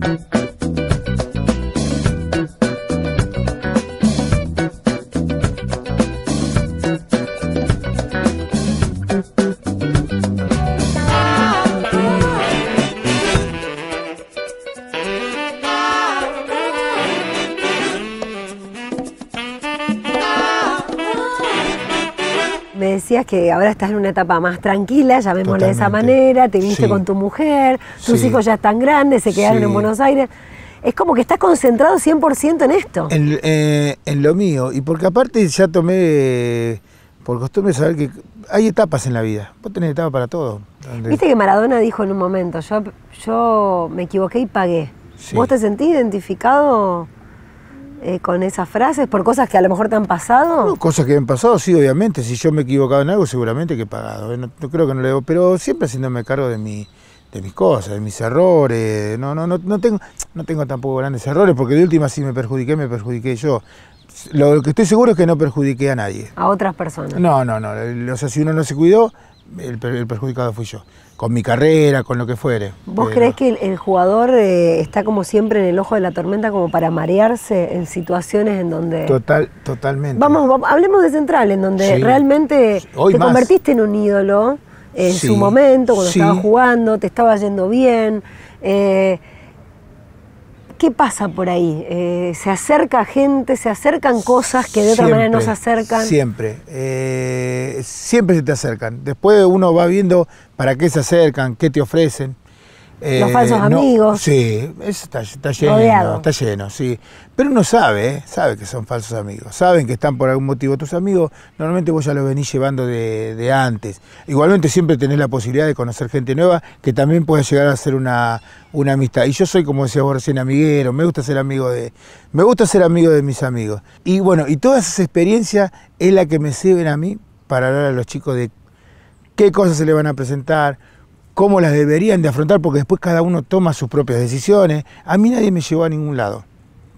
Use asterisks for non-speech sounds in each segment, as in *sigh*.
Thank you. me decías que ahora estás en una etapa más tranquila, llamémosle de esa manera, te viste con tu mujer, tus hijos ya están grandes, se quedaron en Buenos Aires. Es como que estás concentrado 100% en esto. En, eh, en, lo mío, y porque aparte ya tomé por costumbre saber que hay etapas en la vida, vos tenés etapa para todo. Viste que Maradona dijo en un momento, yo, yo me equivoqué y pagué. ¿Vos te sentís identificado? Eh, con esas frases por cosas que a lo mejor te han pasado? cosas que han pasado, sí, obviamente. Si yo me he equivocado en algo, seguramente que he pagado. ¿eh? No, creo que no le debo, pero siempre haciéndome cargo de mi de mis cosas, de mis errores. No, no, no, no tengo, no tengo tampoco grandes errores, porque de última si me perjudiqué, me perjudiqué yo. Lo que estoy seguro es que no perjudiqué a nadie. A otras personas. No, no, no. O sea, si uno no se cuidó, el, perjudicado fui yo, con mi carrera, con lo que fuere. ¿Vos crees que el, jugador eh, está como siempre en el ojo de la tormenta como para marearse en situaciones en donde... Total, totalmente. Vamos, hablemos de Central, en donde realmente te convertiste en un ídolo eh, en su momento, cuando estabas jugando, te estaba yendo bien. Eh, ¿qué pasa por ahí? Eh, ¿Se acerca gente? ¿Se acercan cosas que de otra manera no se acercan? Siempre, eh, siempre se te acercan. Después uno va viendo para qué se acercan, qué te ofrecen. Los eh, falsos amigos. Sí, está, lleno, está lleno, sí. Pero uno sabe, ¿eh? sabe que son falsos amigos, saben que están por algún motivo. Tus amigos, normalmente vos ya los venís llevando de, antes. Igualmente siempre tenés la posibilidad de conocer gente nueva que también puede llegar a ser una, una amistad. Y yo soy, como decías vos recién, amiguero, me gusta ser amigo de. Me gusta ser amigo de mis amigos. Y bueno, y todas esas experiencias es la que me sirven a mí para hablar a los chicos de qué cosas se le van a presentar cómo las deberían de afrontar, porque después cada uno toma sus propias decisiones. A mí nadie me llevó a ningún lado.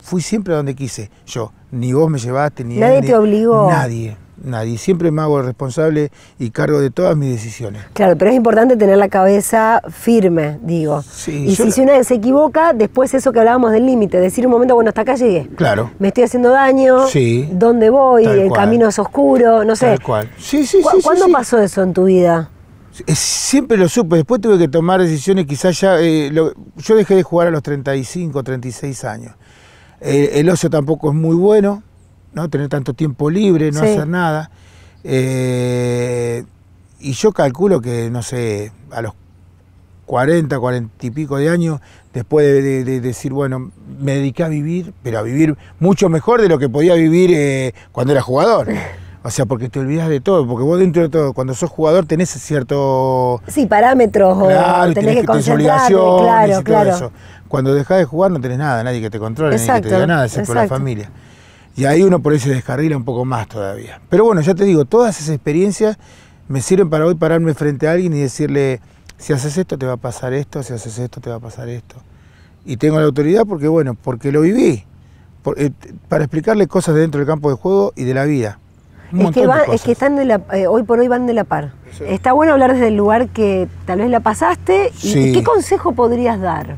Fui siempre a donde quise, yo. Ni vos me llevaste, ni nadie. te obligó. Nadie, nadie. Siempre me hago responsable y cargo de todas mis decisiones. Claro, pero es importante tener la cabeza firme, digo. y si, una si se equivoca, después eso que hablábamos del límite, decir un momento, bueno, hasta acá llegué. Claro. Me estoy haciendo daño. Sí. ¿Dónde voy? el camino es oscuro, no sé. Tal cual. Sí, sí, sí. ¿Cuándo pasó eso en tu vida? Siempre lo supe, después tuve que tomar decisiones, quizás ya, eh, yo dejé de jugar a los 35, 36 años. el ocio tampoco es muy bueno, ¿no? Tener tanto tiempo libre, no hacer nada. Eh, y yo calculo que, no sé, a los 40, 40 y pico de años, después de decir, bueno, me dediqué a vivir, pero a vivir mucho mejor de lo que podía vivir eh, cuando era jugador. *laughs* O sea, porque te olvidas de todo, porque vos dentro de todo, cuando sos jugador tenés cierto... Sí, parámetros, o tenés, que concentrarte, claro, claro. Cuando dejás de jugar no tenés nada, nadie que te controle, nadie que te diga nada, excepto la familia. Y ahí uno por ahí se descarrila un poco más todavía. Pero bueno, ya te digo, todas esas experiencias me sirven para hoy pararme frente a alguien y decirle, si haces esto te va a pasar esto, si haces esto te va a pasar esto. Y tengo la autoridad porque, bueno, porque lo viví, eh, para explicarle cosas dentro del campo de juego y de la vida. Es que, están eh, hoy por hoy van de la par. Está bueno hablar desde el lugar que tal vez la pasaste. ¿Y qué consejo podrías dar?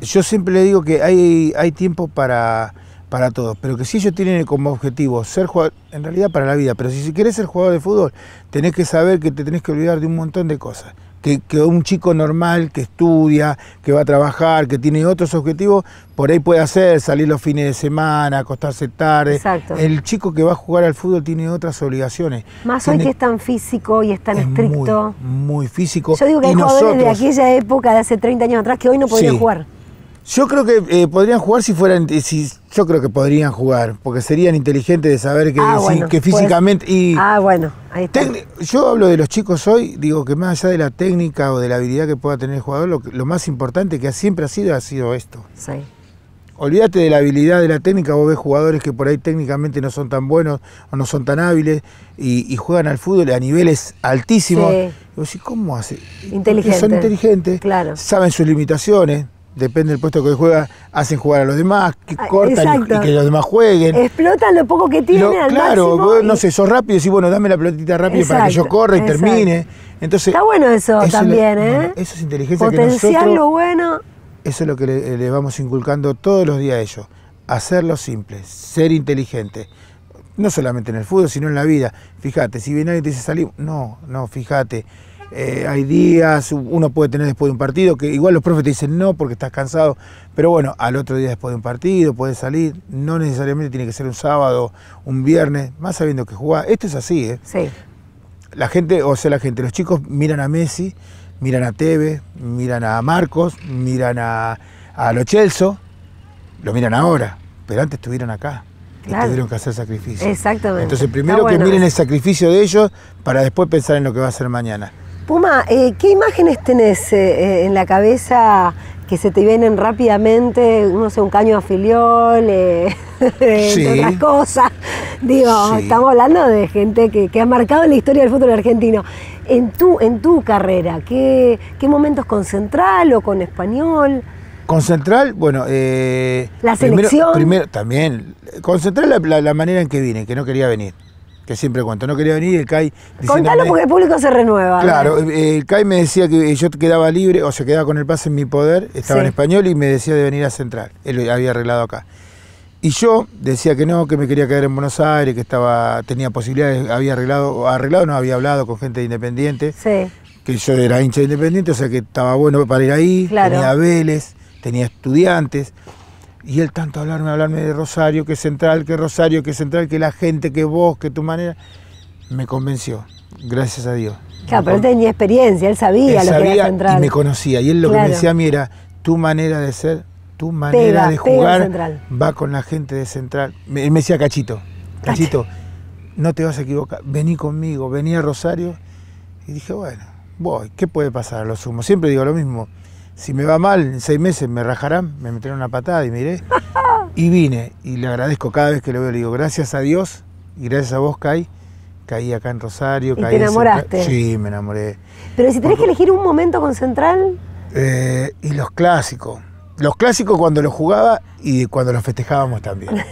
Yo siempre le digo que hay, tiempo para, para todos, pero que si ellos tienen como objetivo ser jugador, en realidad para la vida, pero si quieres ser jugador de fútbol, tenés que saber que te tenés que olvidar de un montón de cosas que, un chico normal que estudia, que va a trabajar, que tiene otros objetivos, por ahí puede hacer, salir los fines de semana, acostarse tarde. El chico que va a jugar al fútbol tiene otras obligaciones. Más hoy que es tan físico y es tan estricto. Muy, físico. Yo digo que hay jugadores de aquella época, de hace 30 años atrás, que hoy no podían jugar. Yo creo que eh, podrían jugar si fueran, eh, si, yo creo que podrían jugar, porque serían inteligentes de saber que, ah, físicamente y ah bueno, ahí está. Yo hablo de los chicos hoy, digo que más allá de la técnica o de la habilidad que pueda tener el jugador, lo, más importante que siempre ha sido ha sido esto. Sí. Olvídate de la habilidad de la técnica, vos ves jugadores que por ahí técnicamente no son tan buenos o no son tan hábiles y, juegan al fútbol a niveles altísimos. Sí. ¿cómo hace? Inteligente. Son inteligentes, claro. saben sus limitaciones depende del puesto que juega, hacen jugar a los demás, que ah, cortan y, que los demás jueguen. Explotan lo poco que tienen al Claro, no sé, sos rápido y bueno, dame la pelotita rápido para que yo corra y termine. Entonces, Está bueno eso, también, ¿eh? Eso es inteligencia Potenciar lo bueno. Eso es lo que le, vamos inculcando todos los días a ellos. Hacerlo simple, ser inteligente. No solamente en el fútbol, sino en la vida. Fíjate, si bien alguien te dice salir, no, no, fíjate eh, hay días, uno puede tener después de un partido, que igual los profes te dicen no porque estás cansado, pero bueno, al otro día después de un partido puedes salir, no necesariamente tiene que ser un sábado, un viernes, más sabiendo que jugás. Esto es así, ¿eh? Sí. La gente, o sea, la gente, los chicos miran a Messi, miran a Tevez, miran a Marcos, miran a, a Lo Chelso, lo miran ahora, pero antes estuvieron acá. Y tuvieron que hacer sacrificio. Exactamente. Entonces, primero que miren el sacrificio de ellos para después pensar en lo que va a ser mañana. Puma, eh, ¿qué imágenes tenés eh, eh, en la cabeza que se te vienen rápidamente? No sé, un caño a filiol, eh, *laughs* otras cosas. Digo, estamos hablando de gente que, ha marcado la historia del fútbol argentino. En tu, en tu carrera, ¿qué, qué momentos con Central o con Español? Con Central, bueno. la selección. Primero, también. Con Central, la, la, manera en que vine, que no quería venir que siempre cuento. No quería venir, el CAI... Contalo porque el público se renueva. Claro, el CAI me decía que yo quedaba libre, o se quedaba con el pase en mi poder, estaba en español y me decía de venir a Central. Él había arreglado acá. Y yo decía que no, que me quería quedar en Buenos Aires, que estaba tenía posibilidades, había arreglado, arreglado no, había hablado con gente Independiente. Que yo era hincha de Independiente, o sea que estaba bueno para ir ahí, tenía Vélez, tenía estudiantes. Y él tanto hablarme, hablarme de Rosario, que Central, que Rosario, que Central, que la gente, que vos, que tu manera, me convenció, gracias a Dios. Claro, pero él tenía experiencia, él sabía lo que era Central. Y me conocía, y él lo que me decía a mí era, tu manera de ser, tu manera de jugar va con la gente de Central. Me, me decía, Cachito, Cachito, no te vas a equivocar, vení conmigo, vení a Rosario. Y dije, bueno, voy, ¿qué puede pasar? Lo sumo. Siempre digo lo mismo, si me va mal, en seis meses me rajarán, me meterán una patada y miré. Y vine, y le agradezco cada vez que lo veo, le digo, gracias a Dios y gracias a vos, Kai, caí acá en Rosario. ¿Y te enamoraste? sí, me enamoré. Pero si tenés que elegir un momento con Central... Eh, y los clásicos. Los clásicos cuando los jugaba y cuando los festejábamos también. *laughs*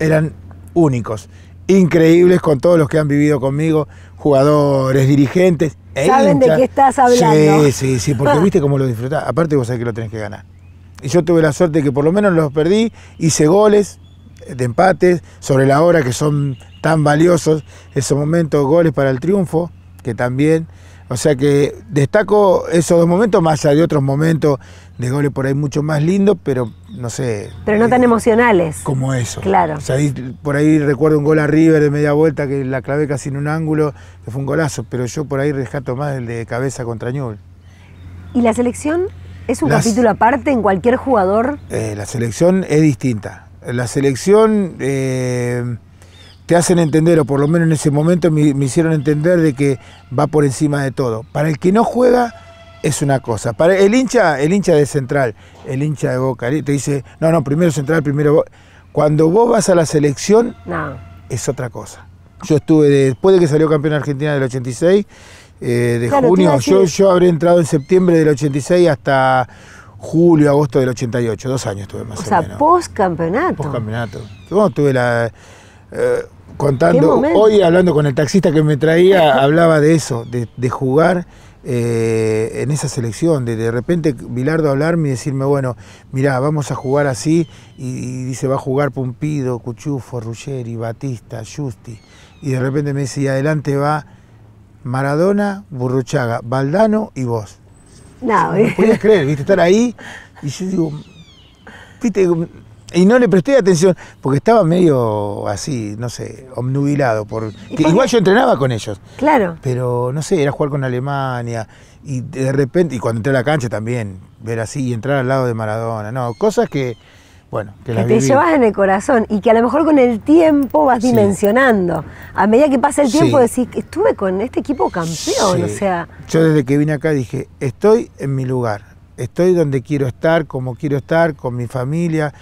Eran únicos increíbles con todos los que han vivido conmigo, jugadores, dirigentes. E Saben de qué estás hablando. Sí, sí, sí, porque *laughs* viste cómo lo disfrutás. Aparte vos sabés que lo tenés que ganar. Y yo tuve la suerte de que por lo menos los perdí, hice goles de empates sobre la hora que son tan valiosos esos momentos, goles para el triunfo, que también o sea que destaco esos dos momentos, más allá de otros momentos de goles por ahí mucho más lindos, pero no sé. Pero no tan eh, emocionales. Como eso. Claro. O sea, por ahí recuerdo un gol a River de media vuelta que la clavé casi en un ángulo, que fue un golazo, pero yo por ahí rescato más el de cabeza contra Ñul. ¿Y la selección es un capítulo aparte en cualquier jugador? Eh, la selección es distinta. La selección. Eh, te hacen entender, o por lo menos en ese momento me, hicieron entender de que va por encima de todo. Para el que no juega es una cosa. Para el hincha, el hincha de Central, el hincha de Boca, te dice, no, no, primero Central, primero Boca. Cuando vos vas a la selección, es otra cosa. Yo estuve, después de que salió campeón Argentina del 86, eh, de junio, yo, yo habré entrado en septiembre del 86 hasta julio, agosto del 88, dos años estuve más o, o sea, Post campeonato. Post campeonato. la. Eh, contando, hoy hablando con el taxista que me traía, *laughs* hablaba de eso, de, jugar eh, en esa selección, de de repente Bilardo hablarme y decirme, bueno, mira, vamos a jugar así, y, dice, va a jugar Pumpido, Cuchufo, Ruggeri, Batista, Justi, y de repente me dice, y adelante va Maradona, Burruchaga, Baldano y vos. No, no eh. creer, viste, estar ahí, y yo digo, *laughs* viste, y no le presté atención, porque estaba medio así, no sé, omnubilado Por, igual yo entrenaba con ellos. Claro. Pero no sé, era jugar con Alemania. Y de repente, y cuando entré a la cancha también, ver así y entrar al lado de Maradona. No, cosas que, bueno, que, que te llevas en el corazón y que a lo mejor con el tiempo vas dimensionando. A medida que pasa el tiempo decís, estuve con este equipo campeón, o sea... Yo desde que vine acá dije, estoy en mi lugar, estoy donde quiero estar, como quiero estar, con mi familia,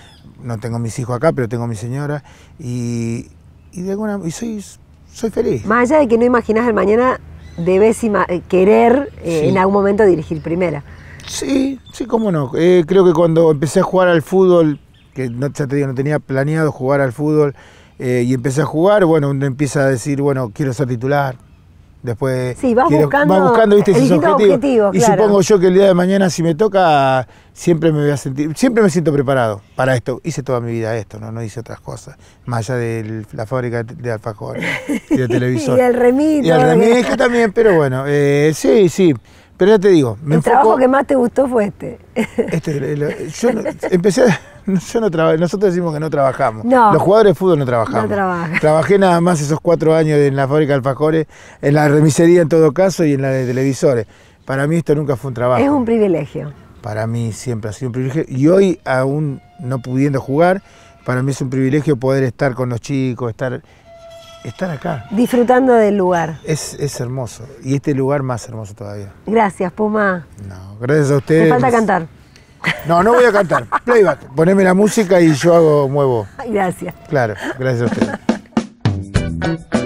no tengo mis hijos acá, pero tengo mi señora y, de alguna soy, soy feliz. Más allá de que no imaginas el mañana, debes eh, querer eh, en algún momento dirigir primera. Sí, sí, cómo no. Eh, creo que cuando empecé a jugar al fútbol, que no, ya te digo, no tenía planeado jugar al fútbol, y empecé a jugar, bueno, uno empieza a decir, bueno, quiero ser titular, Después sí, vas buscando, buscando Objetivo, y supongo yo que el día de mañana, si me toca, siempre me voy a sentir, siempre me siento preparado para esto. Hice toda mi vida esto, no, no hice otras cosas, más allá de la fábrica de alfajor *laughs* y de televisor. y el remito. Y el remito también, pero bueno, eh, sí, sí. Pero ya te digo, El trabajo que más te gustó fue este. este yo empecé a *laughs* Yo no nosotros decimos que no trabajamos. Los jugadores de fútbol no trabajamos. No trabaja. Trabajé nada más esos cuatro años en la fábrica de alfajores, en la remisería en todo caso y en la de televisores. Para mí esto nunca fue un trabajo. Es un privilegio. Para mí siempre ha sido un privilegio. Y hoy, aún no pudiendo jugar, para mí es un privilegio poder estar con los chicos, estar estar acá. Disfrutando del lugar. Es, hermoso. Y este lugar más hermoso todavía. Gracias, Puma. No, gracias a ustedes. Me falta cantar. No, no voy a cantar. Playback. Poneme la música y yo hago, muevo. Gracias. Claro, gracias a ustedes.